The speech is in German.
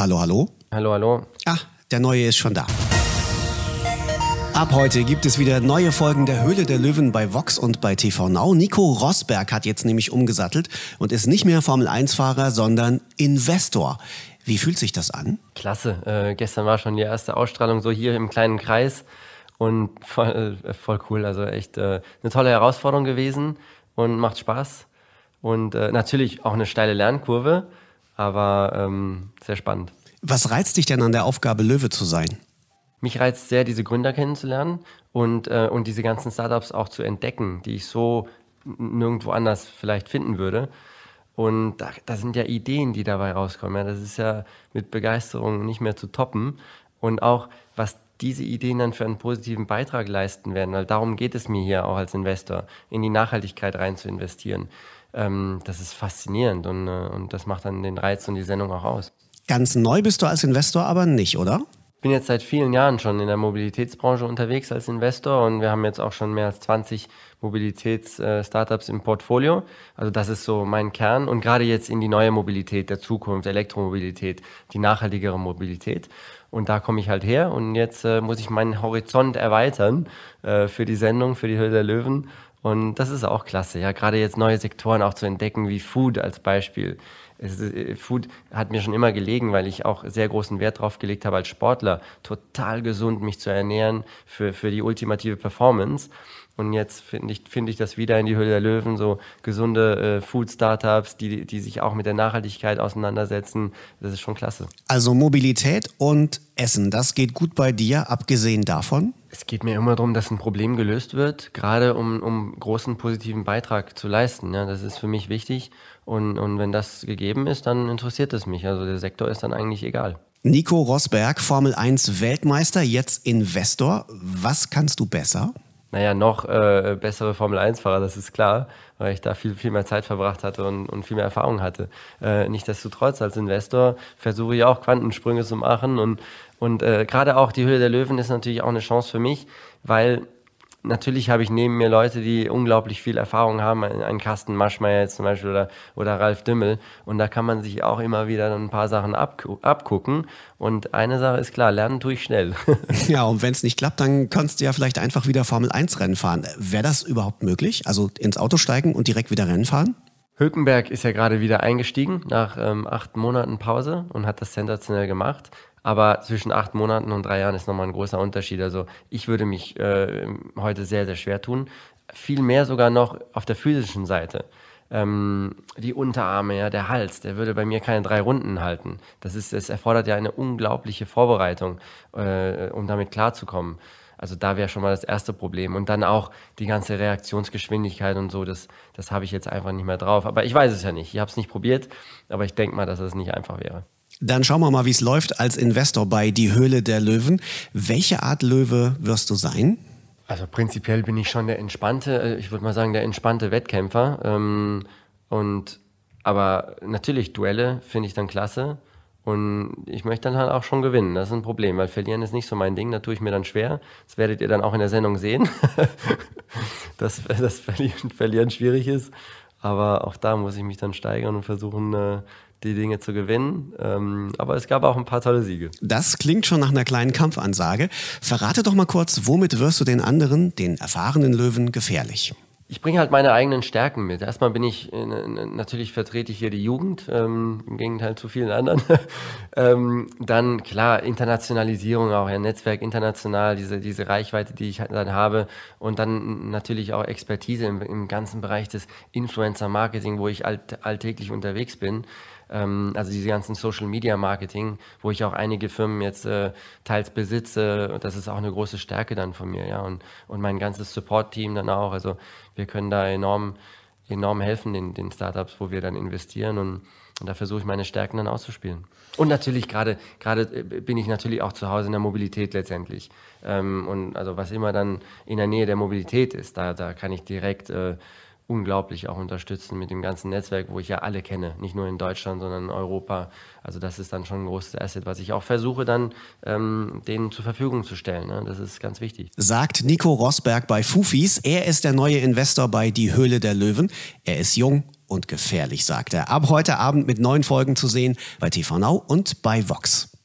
Hallo, hallo. Hallo, hallo. Ah, der neue ist schon da. Ab heute gibt es wieder neue Folgen der Höhle der Löwen bei Vox und bei TV Now. Nico Rosberg hat jetzt nämlich umgesattelt und ist nicht mehr Formel-1-Fahrer, sondern Investor. Wie fühlt sich das an? Klasse. Äh, gestern war schon die erste Ausstrahlung so hier im kleinen Kreis und voll, äh, voll cool. Also echt äh, eine tolle Herausforderung gewesen und macht Spaß. Und äh, natürlich auch eine steile Lernkurve aber ähm, sehr spannend. Was reizt dich denn an der Aufgabe, Löwe zu sein? Mich reizt sehr, diese Gründer kennenzulernen und, äh, und diese ganzen Startups auch zu entdecken, die ich so nirgendwo anders vielleicht finden würde. Und da, da sind ja Ideen, die dabei rauskommen. Ja, das ist ja mit Begeisterung nicht mehr zu toppen. Und auch, was diese Ideen dann für einen positiven Beitrag leisten werden, weil darum geht es mir hier auch als Investor, in die Nachhaltigkeit rein zu investieren ähm, das ist faszinierend und, äh, und das macht dann den Reiz und die Sendung auch aus. Ganz neu bist du als Investor aber nicht, oder? Ich bin jetzt seit vielen Jahren schon in der Mobilitätsbranche unterwegs als Investor und wir haben jetzt auch schon mehr als 20 Mobilitäts-Startups äh, im Portfolio. Also das ist so mein Kern und gerade jetzt in die neue Mobilität der Zukunft, Elektromobilität, die nachhaltigere Mobilität. Und da komme ich halt her und jetzt äh, muss ich meinen Horizont erweitern äh, für die Sendung, für die Höhle der Löwen und das ist auch klasse, ja, gerade jetzt neue Sektoren auch zu entdecken, wie Food als Beispiel, ist, äh, Food hat mir schon immer gelegen, weil ich auch sehr großen Wert drauf gelegt habe als Sportler, total gesund mich zu ernähren für, für die ultimative Performance. Und jetzt finde ich, find ich das wieder in die Höhle der Löwen, so gesunde äh, Food-Startups, die, die sich auch mit der Nachhaltigkeit auseinandersetzen. Das ist schon klasse. Also Mobilität und Essen, das geht gut bei dir, abgesehen davon? Es geht mir immer darum, dass ein Problem gelöst wird, gerade um, um großen positiven Beitrag zu leisten. Ja, ne? das ist für mich wichtig. Und, und wenn das gegeben ist, dann interessiert es mich. Also der Sektor ist dann eigentlich egal. Nico Rosberg, Formel 1 Weltmeister, jetzt Investor. Was kannst du besser? Naja, noch äh, bessere Formel 1-Fahrer, das ist klar, weil ich da viel, viel mehr Zeit verbracht hatte und, und viel mehr Erfahrung hatte. Äh, Nichtsdestotrotz, als Investor versuche ich auch Quantensprünge zu machen und, und äh, gerade auch die Höhle der Löwen ist natürlich auch eine Chance für mich, weil natürlich habe ich neben mir Leute, die unglaublich viel Erfahrung haben, einen Carsten Maschmeyer jetzt zum Beispiel oder, oder Ralf Dümmel. Und da kann man sich auch immer wieder ein paar Sachen abgu abgucken. Und eine Sache ist klar, lernen tue ich schnell. ja, und wenn es nicht klappt, dann kannst du ja vielleicht einfach wieder Formel 1 Rennen fahren. Wäre das überhaupt möglich? Also ins Auto steigen und direkt wieder Rennen fahren? Hülkenberg ist ja gerade wieder eingestiegen nach ähm, acht Monaten Pause und hat das sensationell gemacht. Aber zwischen acht Monaten und drei Jahren ist nochmal ein großer Unterschied. Also ich würde mich äh, heute sehr, sehr schwer tun. Viel mehr sogar noch auf der physischen Seite. Ähm, die Unterarme, ja, der Hals, der würde bei mir keine drei Runden halten. Das, ist, es erfordert ja eine unglaubliche Vorbereitung, äh, um damit klarzukommen. Also da wäre schon mal das erste Problem. Und dann auch die ganze Reaktionsgeschwindigkeit und so, das, das habe ich jetzt einfach nicht mehr drauf. Aber ich weiß es ja nicht. Ich habe es nicht probiert, aber ich denke mal, dass es das nicht einfach wäre. Dann schauen wir mal, wie es läuft als Investor bei Die Höhle der Löwen. Welche Art Löwe wirst du sein? Also prinzipiell bin ich schon der entspannte, äh, ich würde mal sagen, der entspannte Wettkämpfer. Ähm, und aber natürlich, Duelle finde ich dann klasse. Und ich möchte dann halt auch schon gewinnen. Das ist ein Problem, weil verlieren ist nicht so mein Ding. Da tue ich mir dann schwer. Das werdet ihr dann auch in der Sendung sehen, dass das verlieren, verlieren schwierig ist. Aber auch da muss ich mich dann steigern und versuchen, äh, die Dinge zu gewinnen. Ähm, aber es gab auch ein paar tolle Siege. Das klingt schon nach einer kleinen Kampfansage. Verrate doch mal kurz, womit wirst du den anderen, den erfahrenen Löwen, gefährlich? Ich bringe halt meine eigenen Stärken mit. Erstmal bin ich, äh, natürlich vertrete ich hier die Jugend, ähm, im Gegenteil zu vielen anderen. ähm, dann klar, Internationalisierung auch, ja, Netzwerk international, diese, diese Reichweite, die ich halt dann habe. Und dann natürlich auch Expertise im, im ganzen Bereich des Influencer-Marketing, wo ich alt, alltäglich unterwegs bin ähm, also diese ganzen Social Media Marketing, wo ich auch einige Firmen jetzt äh, teils besitze, das ist auch eine große Stärke dann von mir, ja, und, und mein ganzes Support-Team dann auch. Also wir können da enorm, enorm helfen den, den Startups, wo wir dann investieren und, und da versuche ich meine Stärken dann auszuspielen. Und natürlich gerade gerade äh, bin ich natürlich auch zu Hause in der Mobilität letztendlich. Ähm, und also was immer dann in der Nähe der Mobilität ist, da, da kann ich direkt äh, unglaublich auch unterstützen mit dem ganzen Netzwerk, wo ich ja alle kenne, nicht nur in Deutschland, sondern in Europa. Also das ist dann schon ein großes Asset, was ich auch versuche dann ähm, denen zur Verfügung zu stellen. Ne? Das ist ganz wichtig. Sagt Nico Rosberg bei Fufis. Er ist der neue Investor bei Die Höhle der Löwen. Er ist jung und gefährlich, sagt er. Ab heute Abend mit neuen Folgen zu sehen bei TV und bei Vox.